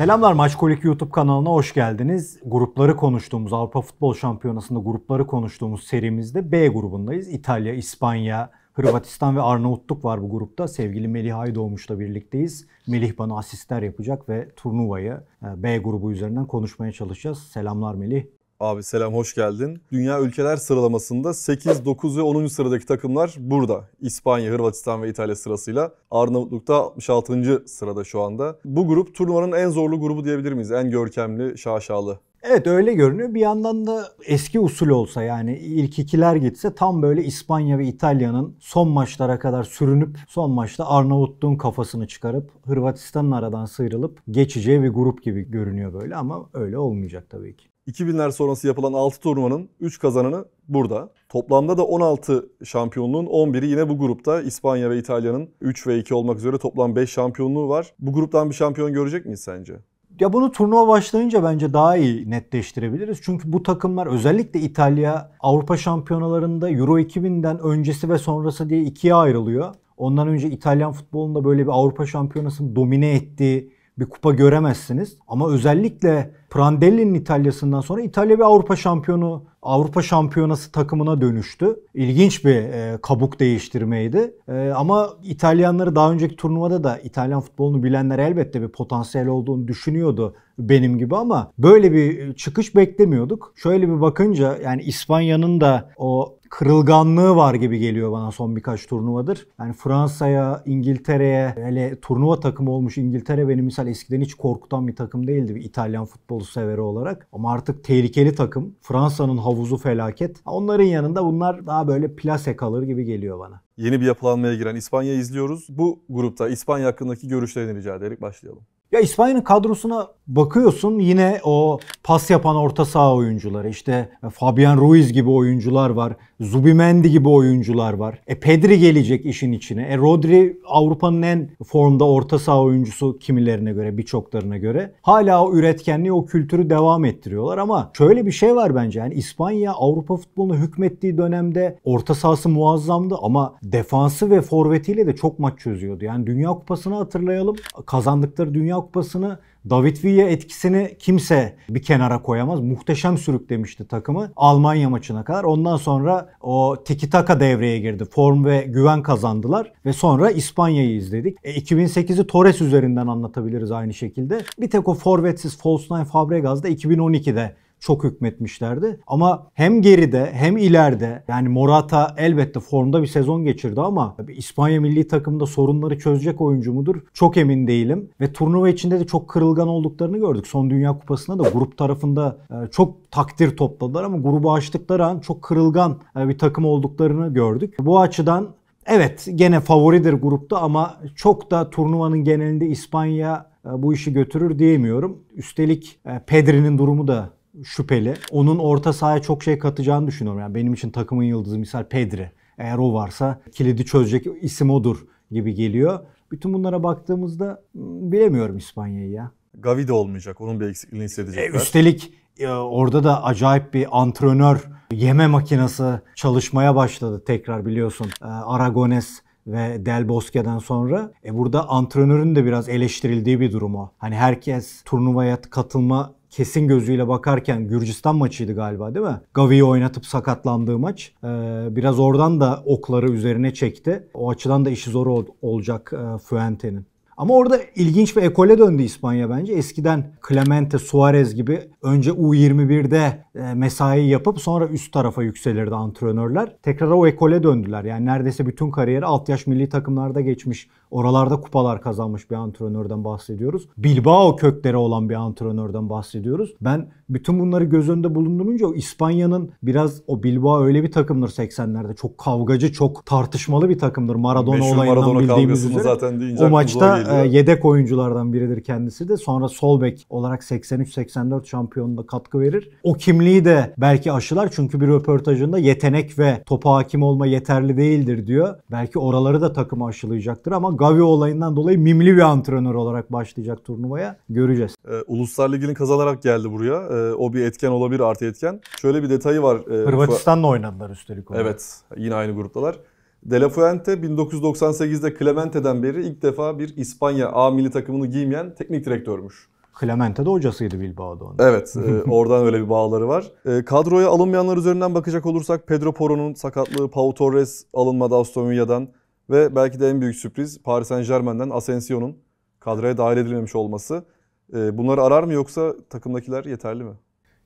Selamlar Maçkolik YouTube kanalına hoş geldiniz. Grupları konuştuğumuz Avrupa Futbol Şampiyonası'nda grupları konuştuğumuz serimizde B grubundayız. İtalya, İspanya, Hırvatistan ve Arnavutluk var bu grupta. Sevgili Melih Aydoğmuş'la birlikteyiz. Melih bana asistler yapacak ve turnuvayı e, B grubu üzerinden konuşmaya çalışacağız. Selamlar Melih. Abi selam hoş geldin. Dünya ülkeler sıralamasında 8, 9 ve 10. sıradaki takımlar burada. İspanya, Hırvatistan ve İtalya sırasıyla. Arnavutluk'ta 66. sırada şu anda. Bu grup turnuvanın en zorlu grubu diyebilir miyiz? En görkemli, şaşalı. Evet öyle görünüyor. Bir yandan da eski usul olsa yani ilk ikiler gitse tam böyle İspanya ve İtalya'nın son maçlara kadar sürünüp son maçta Arnavutluğun kafasını çıkarıp Hırvatistan'ın aradan sıyrılıp geçeceği bir grup gibi görünüyor böyle ama öyle olmayacak tabii ki. 2000'ler sonrası yapılan 6 turnuvanın 3 kazananı burada. Toplamda da 16 şampiyonluğun 11'i yine bu grupta. İspanya ve İtalya'nın 3 ve 2 olmak üzere toplam 5 şampiyonluğu var. Bu gruptan bir şampiyon görecek miyiz sence? Ya bunu turnuva başlayınca bence daha iyi netleştirebiliriz. Çünkü bu takımlar özellikle İtalya Avrupa şampiyonalarında Euro 2000'den öncesi ve sonrası diye ikiye ayrılıyor. Ondan önce İtalyan futbolunda böyle bir Avrupa şampiyonasını domine ettiği bir kupa göremezsiniz. Ama özellikle Prandelli'nin İtalya'sından sonra İtalya bir Avrupa şampiyonu, Avrupa şampiyonası takımına dönüştü. İlginç bir e, kabuk değiştirmeydi. E, ama İtalyanları daha önceki turnuvada da İtalyan futbolunu bilenler elbette bir potansiyel olduğunu düşünüyordu benim gibi ama böyle bir e, çıkış beklemiyorduk. Şöyle bir bakınca yani İspanya'nın da o kırılganlığı var gibi geliyor bana son birkaç turnuvadır. Yani Fransa'ya, İngiltere'ye, hele turnuva takımı olmuş İngiltere benim misal eskiden hiç korkutan bir takım değildi bir İtalyan futbolu severi olarak. Ama artık tehlikeli takım. Fransa'nın havuzu felaket. Onların yanında bunlar daha böyle plase kalır gibi geliyor bana yeni bir yapılanmaya giren İspanya'yı izliyoruz. Bu grupta İspanya hakkındaki görüşlerini rica ederek başlayalım. Ya İspanya'nın kadrosuna bakıyorsun yine o pas yapan orta saha oyuncuları işte Fabian Ruiz gibi oyuncular var. Zubimendi gibi oyuncular var. E Pedri gelecek işin içine. E Rodri Avrupa'nın en formda orta saha oyuncusu kimilerine göre birçoklarına göre. Hala o üretkenliği o kültürü devam ettiriyorlar ama şöyle bir şey var bence. Yani İspanya Avrupa futbolunu hükmettiği dönemde orta sahası muazzamdı ama defansı ve forvetiyle de çok maç çözüyordu. Yani Dünya Kupası'nı hatırlayalım. Kazandıkları Dünya Kupası'nı, David Villa etkisini kimse bir kenara koyamaz. Muhteşem sürüklemişti takımı Almanya maçına kadar. Ondan sonra o tiki taka devreye girdi. Form ve güven kazandılar ve sonra İspanya'yı izledik. E, 2008'i Torres üzerinden anlatabiliriz aynı şekilde. Bir tek o forvetsiz False Nine Fabregas'da 2012'de çok hükmetmişlerdi. Ama hem geride hem ileride yani Morata elbette formda bir sezon geçirdi ama İspanya milli takımında sorunları çözecek oyuncu mudur? Çok emin değilim. Ve turnuva içinde de çok kırılgan olduklarını gördük. Son Dünya Kupası'nda da grup tarafında e, çok takdir topladılar ama grubu açtıkları an çok kırılgan e, bir takım olduklarını gördük. Bu açıdan Evet gene favoridir grupta ama çok da turnuvanın genelinde İspanya e, bu işi götürür diyemiyorum. Üstelik Pedri'nin durumu da şüpheli. Onun orta sahaya çok şey katacağını düşünüyorum. Yani benim için takımın yıldızı misal Pedri. Eğer o varsa kilidi çözecek isim odur gibi geliyor. Bütün bunlara baktığımızda hmm, bilemiyorum İspanya'yı ya. Gavi de olmayacak. Onun bir eksikliğini hissedecekler. E, üstelik e, orada da acayip bir antrenör yeme makinesi çalışmaya başladı tekrar biliyorsun. E, Aragones ve Del Bosque'den sonra e burada antrenörün de biraz eleştirildiği bir durum o. Hani herkes turnuvaya katılma kesin gözüyle bakarken Gürcistan maçıydı galiba değil mi? Gavi'yi oynatıp sakatlandığı maç. Ee, biraz oradan da okları üzerine çekti. O açıdan da işi zor olacak e, Fuente'nin. Ama orada ilginç bir ekole döndü İspanya bence. Eskiden Clemente Suarez gibi önce U21'de e, mesai yapıp sonra üst tarafa yükselirdi antrenörler. Tekrar o ekole döndüler. Yani neredeyse bütün kariyeri alt yaş milli takımlarda geçmiş, oralarda kupalar kazanmış bir antrenörden bahsediyoruz. Bilbao kökleri olan bir antrenörden bahsediyoruz. Ben bütün bunları göz önünde bulundurunca o İspanya'nın biraz o Bilbao öyle bir takımdır 80'lerde. Çok kavgacı, çok tartışmalı bir takımdır. Maradona Meşhur olayından Maradona bildiğimiz üzere. Zaten o maçta e, yedek oyunculardan biridir kendisi de. Sonra sol olarak 83-84 şampiyonluğuna katkı verir. O kimliği de belki aşılar çünkü bir röportajında yetenek ve topa hakim olma yeterli değildir diyor. Belki oraları da takım aşılayacaktır ama Gavi olayından dolayı mimli bir antrenör olarak başlayacak turnuvaya göreceğiz. Ee, Uluslar Ligi'nin kazanarak geldi buraya. Ee, ee, o bir etken olabilir artı etken. Şöyle bir detayı var. E, Hırvatistan'la oynadılar üstelik. Olarak. Evet yine aynı gruptalar. De La Fuente 1998'de Clemente'den beri ilk defa bir İspanya A milli takımını giymeyen teknik direktörmüş. Clemente de hocasıydı Bilbao'da onun. Evet, e, oradan öyle bir bağları var. E, kadroya alınmayanlar üzerinden bakacak olursak Pedro Porro'nun sakatlığı, Pau Torres alınmadı Aston Villa'dan ve belki de en büyük sürpriz Paris Saint-Germain'den Asensio'nun kadroya dahil edilmemiş olması. Ee, bunları arar mı yoksa takımdakiler yeterli mi?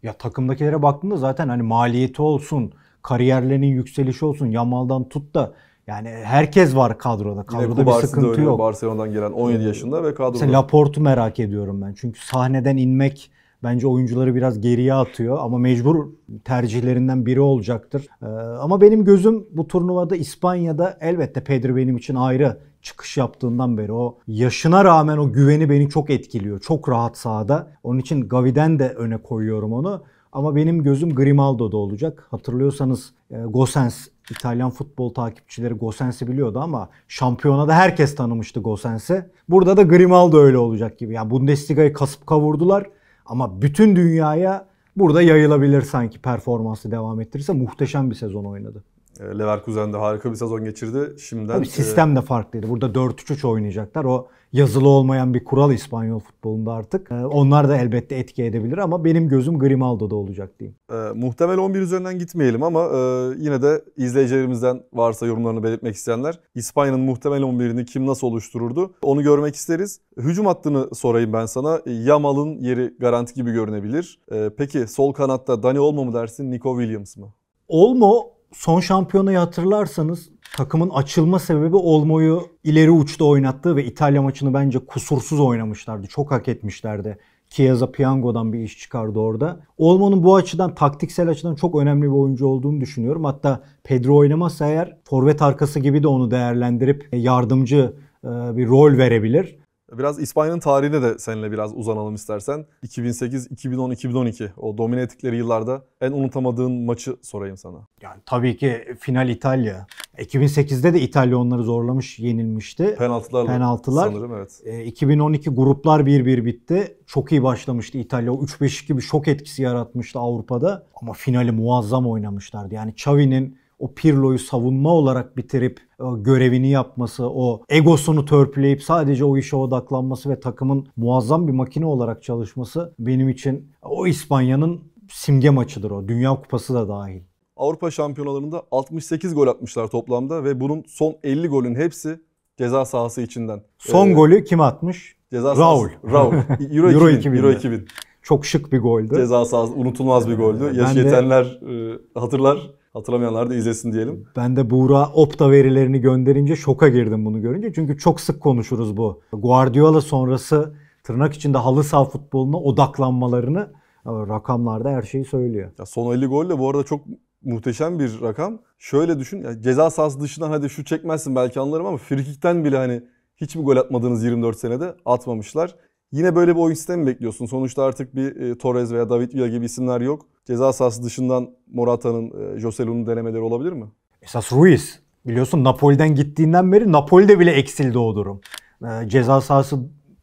Ya takımdakilere baktığında zaten hani maliyeti olsun, kariyerlerinin yükselişi olsun, Yamal'dan tut da yani herkes var kadroda. Kadroda Yine bir sıkıntı oynuyor, yok. Barcelona'dan gelen 17 ee, yaşında ve kadroda. Mesela Laporte'u merak ediyorum ben. Çünkü sahneden inmek bence oyuncuları biraz geriye atıyor ama mecbur tercihlerinden biri olacaktır. Ee, ama benim gözüm bu turnuvada İspanya'da elbette Pedri benim için ayrı çıkış yaptığından beri o yaşına rağmen o güveni beni çok etkiliyor. Çok rahat sahada. Onun için Gavi'den de öne koyuyorum onu. Ama benim gözüm Grimaldo'da olacak. Hatırlıyorsanız e, Gosens İtalyan futbol takipçileri Gosens'i biliyordu ama Şampiyona da herkes tanımıştı Gosens'i. Burada da Grimaldo öyle olacak gibi. Yani Bundesliga'yı kasıp kavurdular ama bütün dünyaya burada yayılabilir sanki performansı devam ettirirse muhteşem bir sezon oynadı. E, Leverkusen'de harika bir sezon geçirdi. Şimdiden Tabii e, sistem de farklıydı. Burada 4-3-3 oynayacaklar. O yazılı olmayan bir kural İspanyol futbolunda artık. E, onlar da elbette etki edebilir ama benim gözüm Grimaldo'da olacak diyeyim. E, muhtemel 11 üzerinden gitmeyelim ama e, yine de izleyicilerimizden varsa yorumlarını belirtmek isteyenler İspanya'nın muhtemel 11'ini kim nasıl oluştururdu onu görmek isteriz. Hücum hattını sorayım ben sana. Yamal'ın yeri garanti gibi görünebilir. E, peki sol kanatta Dani Olmo mu dersin, Nico Williams mı? Olmo son şampiyonayı hatırlarsanız takımın açılma sebebi Olmo'yu ileri uçta oynattığı ve İtalya maçını bence kusursuz oynamışlardı. Çok hak etmişlerdi. Chiesa Piango'dan bir iş çıkardı orada. Olmo'nun bu açıdan taktiksel açıdan çok önemli bir oyuncu olduğunu düşünüyorum. Hatta Pedro oynamazsa eğer forvet arkası gibi de onu değerlendirip e, yardımcı e, bir rol verebilir. Biraz İspanya'nın tarihine de seninle biraz uzanalım istersen. 2008, 2010, 2012 o domine ettikleri yıllarda en unutamadığın maçı sorayım sana. Yani tabii ki final İtalya. 2008'de de İtalya onları zorlamış, yenilmişti. Penaltılar. Penaltılar. sanırım evet. E, ee, 2012 gruplar 1-1 bitti. Çok iyi başlamıştı İtalya. O 3 5 gibi şok etkisi yaratmıştı Avrupa'da. Ama finali muazzam oynamışlardı. Yani Xavi'nin o Pirlo'yu savunma olarak bitirip e, görevini yapması, o egosunu törpüleyip sadece o işe odaklanması ve takımın muazzam bir makine olarak çalışması benim için o İspanya'nın simge maçıdır o. Dünya Kupası da dahil. Avrupa şampiyonalarında 68 gol atmışlar toplamda ve bunun son 50 golün hepsi ceza sahası içinden. Son ee, golü kim atmış? Ceza Raul. Sahası, Raul. Euro, Euro 2000. Euro 2000. Çok şık bir goldü. Ceza sahası unutulmaz bir ee, goldü. Yaş yetenler de... hatırlar. Hatırlamayanlar da izlesin diyelim. Ben de Buğra Opta verilerini gönderince şoka girdim bunu görünce. Çünkü çok sık konuşuruz bu. Guardiola sonrası tırnak içinde halı saha futboluna odaklanmalarını e, rakamlarda her şeyi söylüyor. Ya son 50 golle bu arada çok muhteşem bir rakam. Şöyle düşün ya ceza sahası dışından hadi şu çekmezsin belki anlarım ama frikikten bile hani hiç mi gol atmadınız 24 senede atmamışlar. Yine böyle bir oyun sistemi bekliyorsun. Sonuçta artık bir e, Torres veya David Villa gibi isimler yok ceza sahası dışından Morata'nın, e, Joselu'nun denemeleri olabilir mi? Esas Ruiz. Biliyorsun Napoli'den gittiğinden beri Napoli'de bile eksildi o durum. E, ceza sahası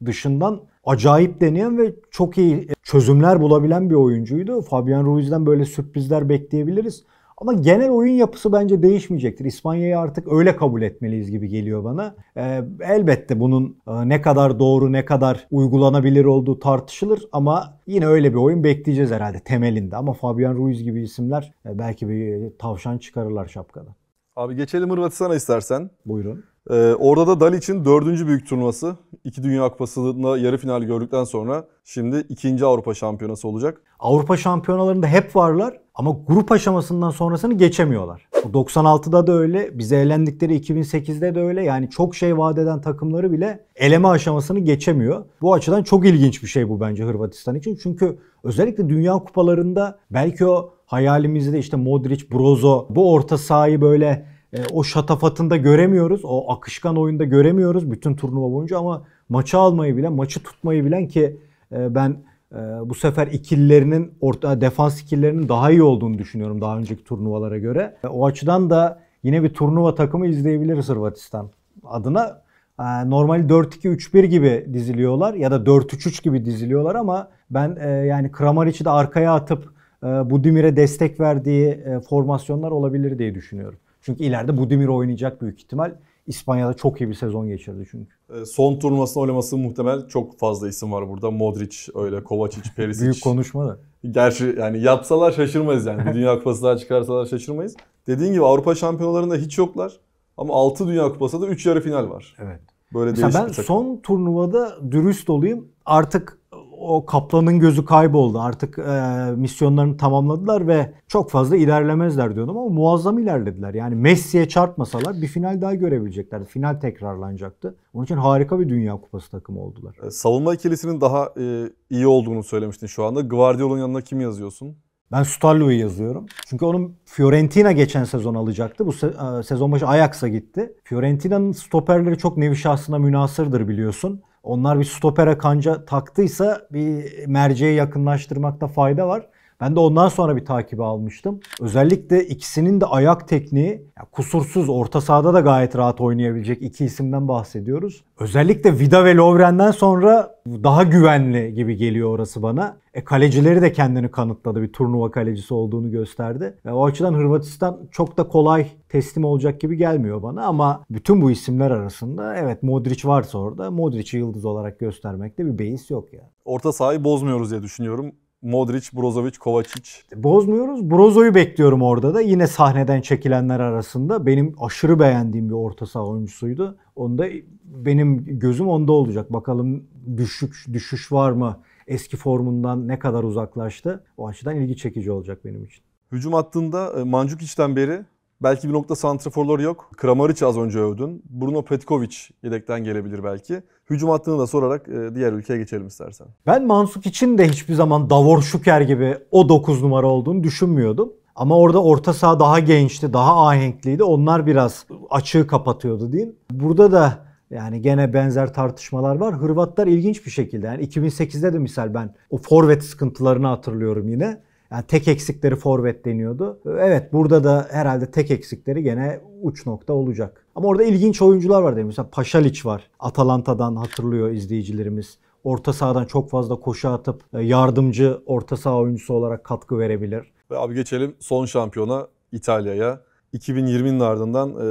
dışından acayip deneyen ve çok iyi e, çözümler bulabilen bir oyuncuydu. Fabian Ruiz'den böyle sürprizler bekleyebiliriz. Ama genel oyun yapısı bence değişmeyecektir. İspanya'yı artık öyle kabul etmeliyiz gibi geliyor bana. E, elbette bunun e, ne kadar doğru ne kadar uygulanabilir olduğu tartışılır ama yine öyle bir oyun bekleyeceğiz herhalde temelinde. Ama Fabian Ruiz gibi isimler e, belki bir tavşan çıkarırlar şapkadan. Abi geçelim Hırvatistan'a istersen. Buyurun. Ee, orada da Dal için dördüncü büyük turnuvası. iki Dünya Kupası'nda yarı final gördükten sonra şimdi ikinci Avrupa Şampiyonası olacak. Avrupa Şampiyonalarında hep varlar ama grup aşamasından sonrasını geçemiyorlar. 96'da da öyle, bize elendikleri 2008'de de öyle. Yani çok şey vaat eden takımları bile eleme aşamasını geçemiyor. Bu açıdan çok ilginç bir şey bu bence Hırvatistan için. Çünkü özellikle Dünya Kupalarında belki o hayalimizde işte Modric, Brozo bu orta sahayı böyle e, o şatafatında göremiyoruz. O akışkan oyunda göremiyoruz bütün turnuva boyunca ama maçı almayı bilen, maçı tutmayı bilen ki e, ben ee, bu sefer ikillerinin orta defans ikillerinin daha iyi olduğunu düşünüyorum daha önceki turnuvalara göre. Ee, o açıdan da yine bir turnuva takımı izleyebiliriz Hırvatistan adına. Ee, normal 4-2-3-1 gibi diziliyorlar ya da 4-3-3 gibi diziliyorlar ama ben e, yani Kramaric'i de arkaya atıp e, Budimir'e destek verdiği e, formasyonlar olabilir diye düşünüyorum. Çünkü ileride Budimir oynayacak büyük ihtimal. İspanya'da çok iyi bir sezon geçirdi çünkü. E, son turnuvasına oynaması muhtemel çok fazla isim var burada. Modric öyle, Kovacic, Perisic. Büyük konuşma da. Gerçi yani yapsalar şaşırmayız yani. Bir Dünya Kupası daha çıkarsalar şaşırmayız. Dediğin gibi Avrupa şampiyonalarında hiç yoklar. Ama 6 Dünya Kupası'nda 3 yarı final var. Evet. Böyle Mesela ben son turnuvada dürüst olayım artık o kaplanın gözü kayboldu. Artık e, misyonlarını tamamladılar ve çok fazla ilerlemezler diyordum ama muazzam ilerlediler. Yani Messi'ye çarpmasalar bir final daha görebileceklerdi. Final tekrarlanacaktı. Onun için harika bir Dünya Kupası takımı oldular. E, savunma ikilisinin daha e, iyi olduğunu söylemiştin şu anda. Guardiola'nın yanına kim yazıyorsun? Ben Starlo'yu yazıyorum. Çünkü onun Fiorentina geçen sezon alacaktı. Bu se- e, sezon başı Ajax'a gitti. Fiorentina'nın stoperleri çok nevi şahsına münasırdır biliyorsun onlar bir stopera kanca taktıysa bir merceğe yakınlaştırmakta fayda var. Ben de ondan sonra bir takibi almıştım. Özellikle ikisinin de ayak tekniği kusursuz. Orta sahada da gayet rahat oynayabilecek iki isimden bahsediyoruz. Özellikle Vida ve Lovren'den sonra daha güvenli gibi geliyor orası bana. E, kalecileri de kendini kanıtladı. Bir turnuva kalecisi olduğunu gösterdi. E, o açıdan Hırvatistan çok da kolay teslim olacak gibi gelmiyor bana ama bütün bu isimler arasında evet Modric varsa orada Modric'i yıldız olarak göstermekte bir beis yok ya. Yani. Orta sahayı bozmuyoruz diye düşünüyorum. Modric, Brozovic, Kovacic. Bozmuyoruz. Brozo'yu bekliyorum orada da. Yine sahneden çekilenler arasında. Benim aşırı beğendiğim bir orta saha oyuncusuydu. Onda benim gözüm onda olacak. Bakalım düşüş, düşüş var mı? Eski formundan ne kadar uzaklaştı? O açıdan ilgi çekici olacak benim için. Hücum hattında e, Mancukiç'ten beri Belki bir nokta santraforlar yok. Kramaric az önce övdün. Bruno Petkovic yedekten gelebilir belki. Hücum hattını da sorarak e, diğer ülkeye geçelim istersen. Ben Mansuk için de hiçbir zaman Davor Şüker gibi o 9 numara olduğunu düşünmüyordum. Ama orada orta saha daha gençti, daha ahenkliydi. Onlar biraz açığı kapatıyordu diyeyim. Burada da yani gene benzer tartışmalar var. Hırvatlar ilginç bir şekilde yani 2008'de de misal ben o forvet sıkıntılarını hatırlıyorum yine. Yani tek eksikleri forvet deniyordu. Evet burada da herhalde tek eksikleri gene uç nokta olacak. Ama orada ilginç oyuncular var demiş. Mesela Paşaliç var. Atalanta'dan hatırlıyor izleyicilerimiz. Orta sahadan çok fazla koşu atıp e, yardımcı orta saha oyuncusu olarak katkı verebilir. Ve abi geçelim son şampiyona İtalya'ya. 2020'nin ardından e,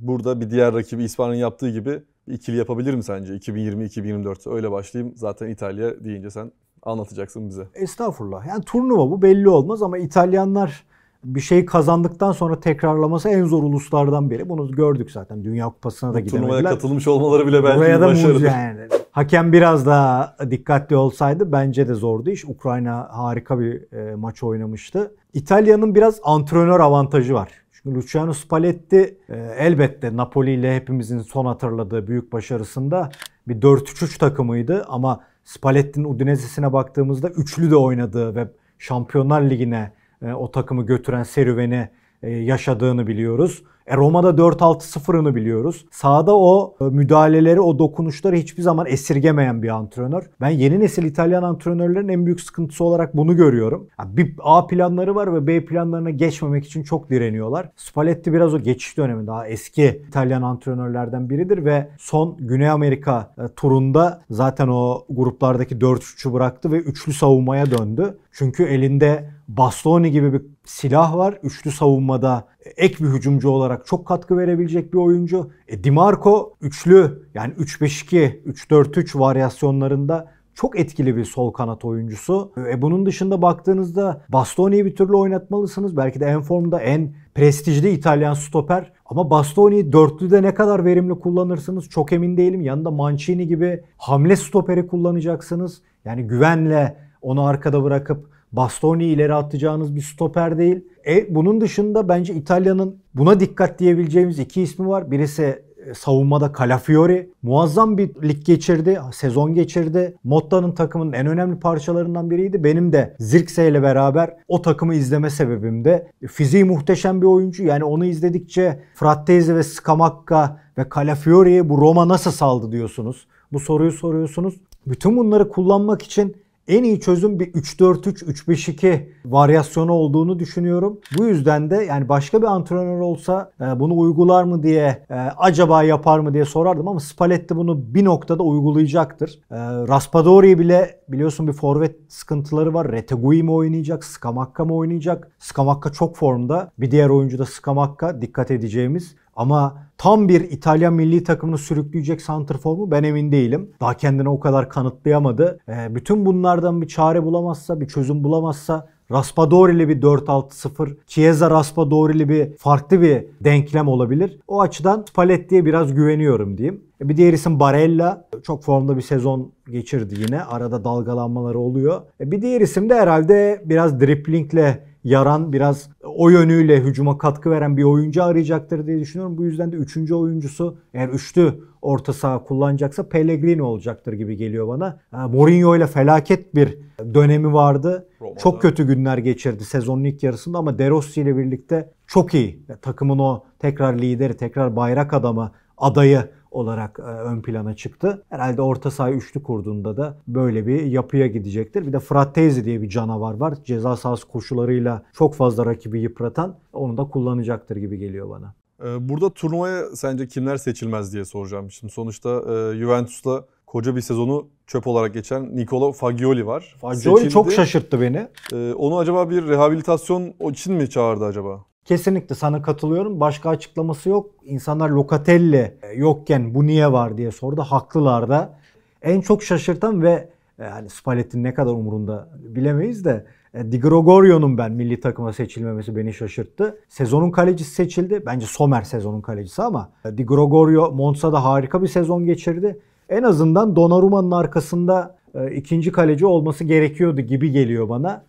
burada bir diğer rakibi İspanya'nın yaptığı gibi ikili yapabilir mi sence 2020-2024? Öyle başlayayım. Zaten İtalya deyince sen anlatacaksın bize. Estağfurullah. Yani turnuva bu belli olmaz ama İtalyanlar bir şey kazandıktan sonra tekrarlaması en zor uluslardan biri. Bunu gördük zaten. Dünya Kupası'na da gidemediler. Turnuvaya katılmış olmaları bile belki Buraya da başarıdır. yani. Hakem biraz daha dikkatli olsaydı bence de zordu iş. Ukrayna harika bir e, maç oynamıştı. İtalya'nın biraz antrenör avantajı var. Çünkü Luciano Spalletti e, elbette Napoli ile hepimizin son hatırladığı büyük başarısında bir 4-3-3 takımıydı ama Spalletti'nin Udinese'sine baktığımızda üçlü de oynadığı ve Şampiyonlar Ligi'ne e, o takımı götüren serüveni e, yaşadığını biliyoruz. E Roma'da 4-6-0'ını biliyoruz. Sağda o e, müdahaleleri, o dokunuşları hiçbir zaman esirgemeyen bir antrenör. Ben yeni nesil İtalyan antrenörlerin en büyük sıkıntısı olarak bunu görüyorum. bir A planları var ve B planlarına geçmemek için çok direniyorlar. Spalletti biraz o geçiş dönemi daha eski İtalyan antrenörlerden biridir ve son Güney Amerika e, turunda zaten o gruplardaki 4-3'ü bıraktı ve üçlü savunmaya döndü. Çünkü elinde Bastoni gibi bir silah var. Üçlü savunmada ek bir hücumcu olarak çok katkı verebilecek bir oyuncu. E, Dimarco üçlü yani 3-5-2, 3-4-3 varyasyonlarında çok etkili bir sol kanat oyuncusu. E bunun dışında baktığınızda Bastoni'yi bir türlü oynatmalısınız. Belki de en formda en prestijli İtalyan stoper. Ama Bastoni'yi dörtlüde ne kadar verimli kullanırsınız çok emin değilim. Yanında Mancini gibi hamle stoperi kullanacaksınız. Yani güvenle onu arkada bırakıp Bastoni ileri atacağınız bir stoper değil. E, bunun dışında bence İtalya'nın buna dikkat diyebileceğimiz iki ismi var. Birisi e, savunmada Calafiori muazzam bir lig geçirdi, sezon geçirdi. Motta'nın takımının en önemli parçalarından biriydi. Benim de Zirkse ile beraber o takımı izleme sebebim de fiziği muhteşem bir oyuncu. Yani onu izledikçe Frattesi ve Scamacca ve Calafiori'ye bu Roma nasıl saldı diyorsunuz. Bu soruyu soruyorsunuz. Bütün bunları kullanmak için en iyi çözüm bir 3-4-3-3-5-2 varyasyonu olduğunu düşünüyorum. Bu yüzden de yani başka bir antrenör olsa e, bunu uygular mı diye e, acaba yapar mı diye sorardım ama Spalletti bunu bir noktada uygulayacaktır. E, Raspadori bile biliyorsun bir forvet sıkıntıları var. Retegui mi oynayacak? Skamakka mı oynayacak? Skamakka çok formda. Bir diğer oyuncu da Skamakka dikkat edeceğimiz. Ama tam bir İtalya milli takımını sürükleyecek santrfor formu ben emin değilim. Daha kendini o kadar kanıtlayamadı. E, bütün bunlardan bir çare bulamazsa, bir çözüm bulamazsa Raspadori'li bir 4-6-0, Chiesa Raspadori'li bir farklı bir denklem olabilir. O açıdan Spalletti'ye biraz güveniyorum diyeyim. E, bir diğer isim Barella. Çok formda bir sezon geçirdi yine. Arada dalgalanmalar oluyor. E, bir diğer isim de herhalde biraz driplingle yaran biraz o yönüyle hücuma katkı veren bir oyuncu arayacaktır diye düşünüyorum. Bu yüzden de üçüncü oyuncusu eğer üçlü orta saha kullanacaksa Pellegrini olacaktır gibi geliyor bana. Mourinho ile felaket bir dönemi vardı. Roma'da. Çok kötü günler geçirdi sezonun ilk yarısında ama De Rossi ile birlikte çok iyi. Takımın o tekrar lideri, tekrar bayrak adamı adayı olarak e, ön plana çıktı. Herhalde orta saha üçlü kurduğunda da böyle bir yapıya gidecektir. Bir de Fırat diye bir canavar var. Ceza sahası koşularıyla çok fazla rakibi yıpratan onu da kullanacaktır gibi geliyor bana. E, burada turnuvaya sence kimler seçilmez diye soracağım. Şimdi sonuçta e, Juventus'la koca bir sezonu çöp olarak geçen Nicolo Fagioli var. Fagioli Seçildi. çok şaşırttı beni. Ee, onu acaba bir rehabilitasyon için mi çağırdı acaba? Kesinlikle sana katılıyorum. Başka açıklaması yok. İnsanlar Locatelli e, yokken bu niye var diye sordu. Haklılar da. En çok şaşırtan ve yani e, Spalletti'nin ne kadar umurunda bilemeyiz de e, Di Gregorio'nun ben milli takıma seçilmemesi beni şaşırttı. Sezonun kalecisi seçildi. Bence Somer sezonun kalecisi ama Di Gregorio Montsa'da harika bir sezon geçirdi. En azından Donnarumma'nın arkasında ikinci kaleci olması gerekiyordu gibi geliyor bana.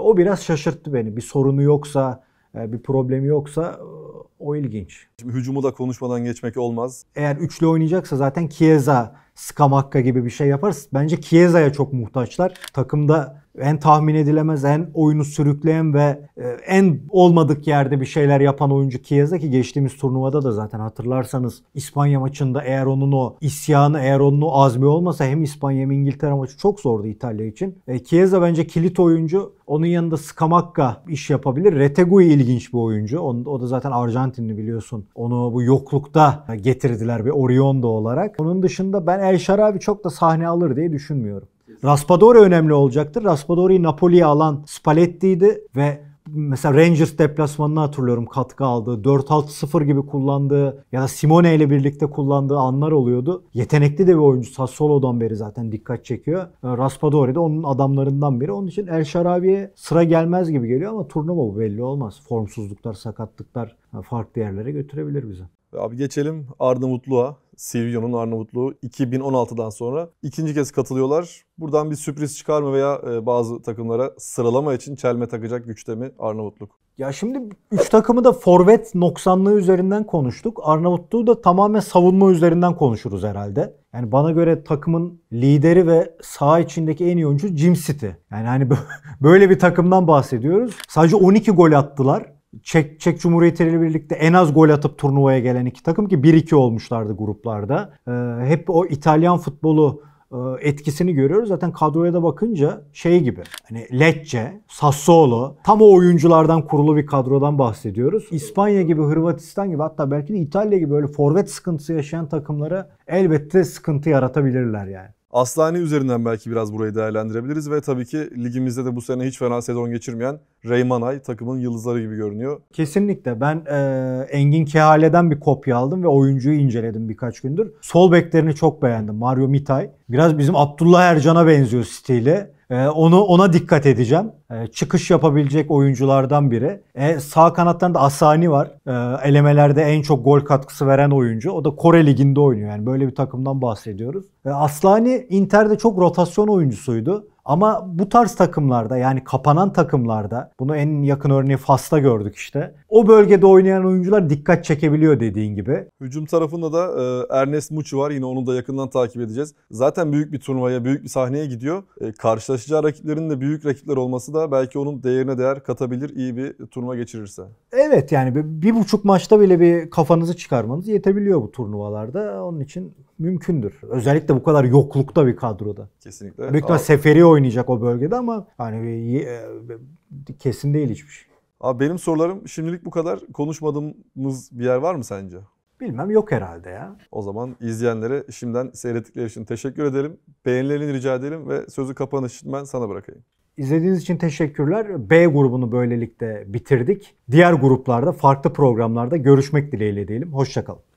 O biraz şaşırttı beni. Bir sorunu yoksa ee, bir problemi yoksa e, o ilginç. Şimdi hücumu da konuşmadan geçmek olmaz. Eğer üçlü oynayacaksa zaten Chiesa, Skamakka gibi bir şey yaparız. Bence Chiesa'ya çok muhtaçlar. Takımda en tahmin edilemez, en oyunu sürükleyen ve e, en olmadık yerde bir şeyler yapan oyuncu Chiesa ki geçtiğimiz turnuvada da zaten hatırlarsanız İspanya maçında eğer onun o isyanı, eğer onun o azmi olmasa hem İspanya hem İngiltere maçı çok zordu İtalya için. E, Chiesa bence kilit oyuncu. Onun yanında Skamaka iş yapabilir. Retegui ilginç bir oyuncu. O da zaten Arjantinli biliyorsun. Onu bu yoklukta getirdiler bir Oriondo olarak. Onun dışında ben El Şarabi çok da sahne alır diye düşünmüyorum. Raspadori önemli olacaktır. Raspadori'yi Napoli'ye alan Spalletti'ydi ve mesela Rangers deplasmanını hatırlıyorum katkı aldığı. 4-6-0 gibi kullandığı ya da Simone ile birlikte kullandığı anlar oluyordu. Yetenekli de bir oyuncu. Sassuolo'dan beri zaten dikkat çekiyor. Ee, Raspadori de onun adamlarından biri. Onun için El Şarabi'ye sıra gelmez gibi geliyor ama turnuva bu belli olmaz. Formsuzluklar, sakatlıklar e, farklı yerlere götürebilir bizi. Abi geçelim Arda Mutlu'a. Silvio'nun Arnavutluğu 2016'dan sonra ikinci kez katılıyorlar. Buradan bir sürpriz çıkar mı veya e, bazı takımlara sıralama için çelme takacak güçte mi Arnavutluk? Ya şimdi 3 takımı da forvet noksanlığı üzerinden konuştuk. Arnavutluğu da tamamen savunma üzerinden konuşuruz herhalde. Yani bana göre takımın lideri ve saha içindeki en iyi oyuncu Jim City. Yani hani böyle bir takımdan bahsediyoruz. Sadece 12 gol attılar. Çek, Çek Cumhuriyeti ile birlikte en az gol atıp turnuvaya gelen iki takım ki 1-2 olmuşlardı gruplarda. Ee, hep o İtalyan futbolu e, etkisini görüyoruz. Zaten kadroya da bakınca şey gibi hani Lecce, Sassuolo tam o oyunculardan kurulu bir kadrodan bahsediyoruz. İspanya gibi, Hırvatistan gibi hatta belki de İtalya gibi böyle forvet sıkıntısı yaşayan takımlara elbette sıkıntı yaratabilirler yani. Aslani üzerinden belki biraz burayı değerlendirebiliriz ve tabii ki ligimizde de bu sene hiç fena sezon geçirmeyen Reymanay takımın yıldızları gibi görünüyor. Kesinlikle. Ben e, Engin Kehale'den bir kopya aldım ve oyuncuyu inceledim birkaç gündür. Sol beklerini çok beğendim. Mario Mitay. Biraz bizim Abdullah Ercan'a benziyor stili. Ee, onu ona dikkat edeceğim. Ee, çıkış yapabilecek oyunculardan biri. E, sağ kanattan da Asani var. E, elemelerde en çok gol katkısı veren oyuncu. O da Kore Ligi'nde oynuyor. Yani böyle bir takımdan bahsediyoruz. E, Aslani Inter'de çok rotasyon oyuncusuydu. Ama bu tarz takımlarda yani kapanan takımlarda bunu en yakın örneği Fas'ta gördük işte. O bölgede oynayan oyuncular dikkat çekebiliyor dediğin gibi. Hücum tarafında da e, Ernest Muçi var. Yine onu da yakından takip edeceğiz. Zaten büyük bir turnuvaya, büyük bir sahneye gidiyor. E, karşılaşacağı rakiplerin de büyük rakipler olması da belki onun değerine değer katabilir iyi bir turnuva geçirirse. Evet yani bir, bir buçuk maçta bile bir kafanızı çıkarmanız yetebiliyor bu turnuvalarda. Onun için mümkündür. Özellikle bu kadar yoklukta bir kadroda. Kesinlikle. Büyük ihtimalle seferi oynayacak o bölgede ama hani e, kesin değil hiçbir şey. Abi benim sorularım şimdilik bu kadar. Konuşmadığımız bir yer var mı sence? Bilmem yok herhalde ya. O zaman izleyenlere şimdiden seyrettikleri için teşekkür edelim. Beğenilerini rica edelim ve sözü kapanış için ben sana bırakayım. İzlediğiniz için teşekkürler. B grubunu böylelikle bitirdik. Diğer gruplarda farklı programlarda görüşmek dileğiyle diyelim. Hoşçakalın.